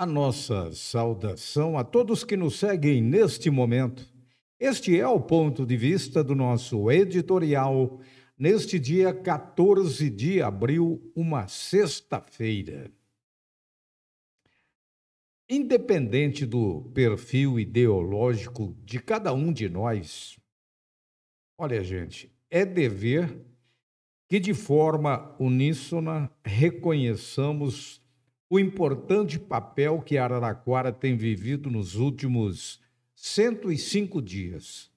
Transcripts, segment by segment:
A nossa saudação a todos que nos seguem neste momento. Este é o ponto de vista do nosso editorial neste dia 14 de abril, uma sexta-feira. Independente do perfil ideológico de cada um de nós, olha, gente, é dever que de forma uníssona reconheçamos o importante papel que Araraquara tem vivido nos últimos 105 dias.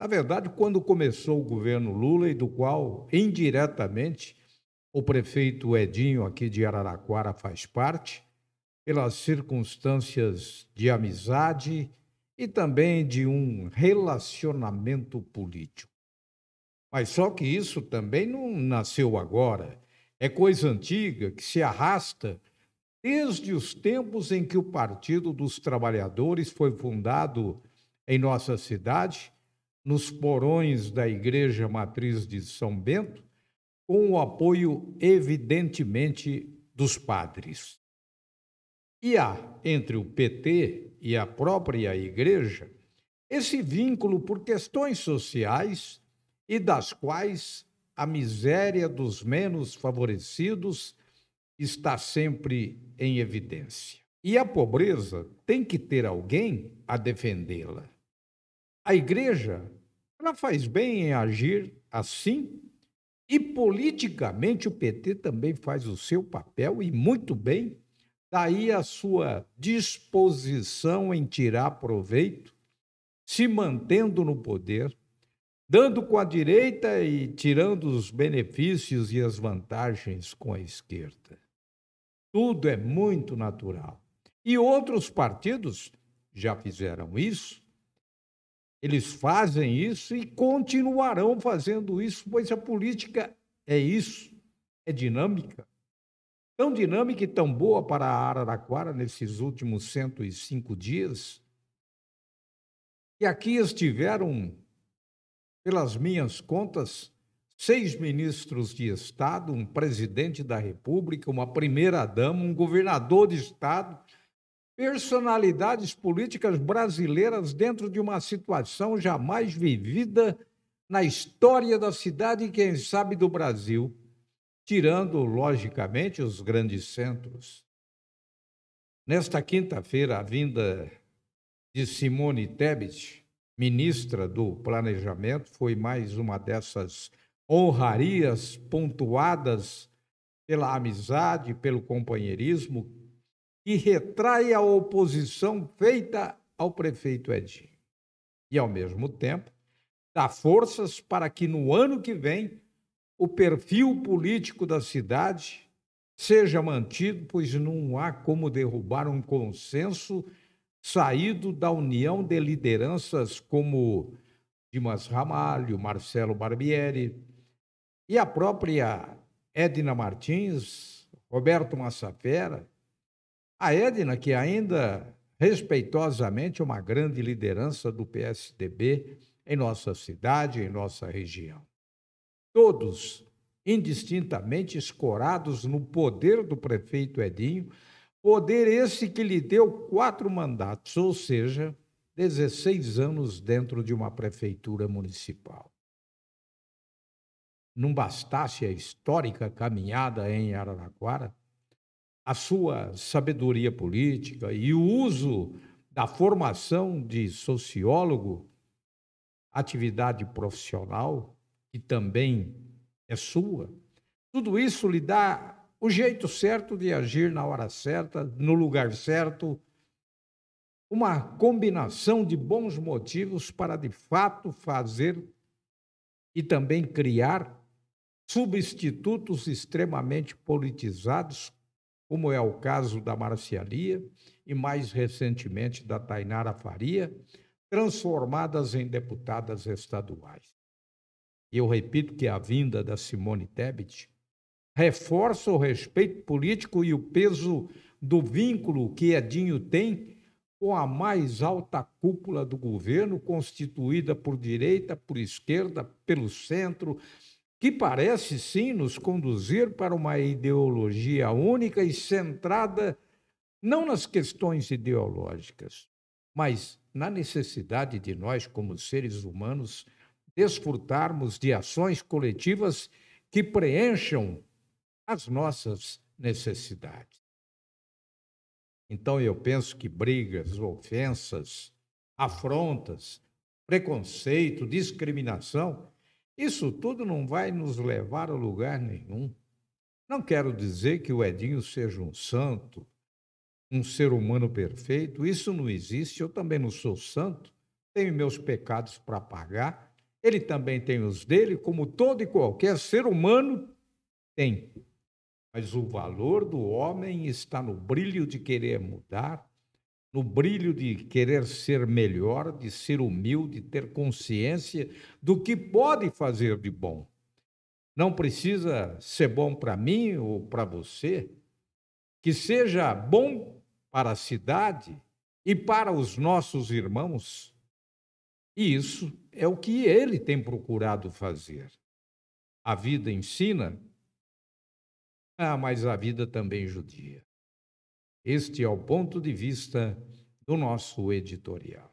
Na verdade, quando começou o governo Lula, e do qual indiretamente o prefeito Edinho aqui de Araraquara faz parte, pelas circunstâncias de amizade e também de um relacionamento político. Mas só que isso também não nasceu agora. É coisa antiga que se arrasta Desde os tempos em que o Partido dos Trabalhadores foi fundado em nossa cidade, nos porões da Igreja Matriz de São Bento, com o apoio, evidentemente, dos padres. E há entre o PT e a própria Igreja esse vínculo por questões sociais e das quais a miséria dos menos favorecidos está sempre em evidência. E a pobreza tem que ter alguém a defendê-la. A igreja, ela faz bem em agir assim, e politicamente o PT também faz o seu papel e muito bem, daí tá a sua disposição em tirar proveito, se mantendo no poder dando com a direita e tirando os benefícios e as vantagens com a esquerda. Tudo é muito natural. E outros partidos já fizeram isso. Eles fazem isso e continuarão fazendo isso, pois a política é isso, é dinâmica. Tão dinâmica e tão boa para a Araraquara nesses últimos 105 dias. E aqui estiveram pelas minhas contas, seis ministros de Estado, um presidente da República, uma primeira-dama, um governador de Estado, personalidades políticas brasileiras dentro de uma situação jamais vivida na história da cidade e, quem sabe, do Brasil, tirando, logicamente, os grandes centros. Nesta quinta-feira, a vinda de Simone Tebet ministra do Planejamento, foi mais uma dessas honrarias pontuadas pela amizade, pelo companheirismo, que retrai a oposição feita ao prefeito Edinho. E, ao mesmo tempo, dá forças para que no ano que vem o perfil político da cidade seja mantido, pois não há como derrubar um consenso saído da união de lideranças como Dimas Ramalho, Marcelo Barbieri e a própria Edna Martins, Roberto Massafera, a Edna, que ainda respeitosamente é uma grande liderança do PSDB em nossa cidade, em nossa região. Todos indistintamente escorados no poder do prefeito Edinho, Poder esse que lhe deu quatro mandatos, ou seja, 16 anos dentro de uma prefeitura municipal. Não bastasse a histórica caminhada em Araraquara, a sua sabedoria política e o uso da formação de sociólogo, atividade profissional, que também é sua, tudo isso lhe dá o jeito certo de agir na hora certa, no lugar certo, uma combinação de bons motivos para de fato fazer e também criar substitutos extremamente politizados, como é o caso da Marcialia e mais recentemente da Tainara Faria, transformadas em deputadas estaduais. Eu repito que a vinda da Simone Tebet reforça o respeito político e o peso do vínculo que Edinho tem com a mais alta cúpula do governo, constituída por direita, por esquerda, pelo centro, que parece sim nos conduzir para uma ideologia única e centrada não nas questões ideológicas, mas na necessidade de nós, como seres humanos, desfrutarmos de ações coletivas que preencham as nossas necessidades. Então eu penso que brigas, ofensas, afrontas, preconceito, discriminação, isso tudo não vai nos levar a lugar nenhum. Não quero dizer que o Edinho seja um santo, um ser humano perfeito, isso não existe, eu também não sou santo, tenho meus pecados para pagar, ele também tem os dele, como todo e qualquer ser humano tem. Mas o valor do homem está no brilho de querer mudar, no brilho de querer ser melhor, de ser humilde, de ter consciência do que pode fazer de bom. Não precisa ser bom para mim ou para você, que seja bom para a cidade e para os nossos irmãos. E isso é o que ele tem procurado fazer. A vida ensina ah, mas a vida também judia. Este é o ponto de vista do nosso editorial.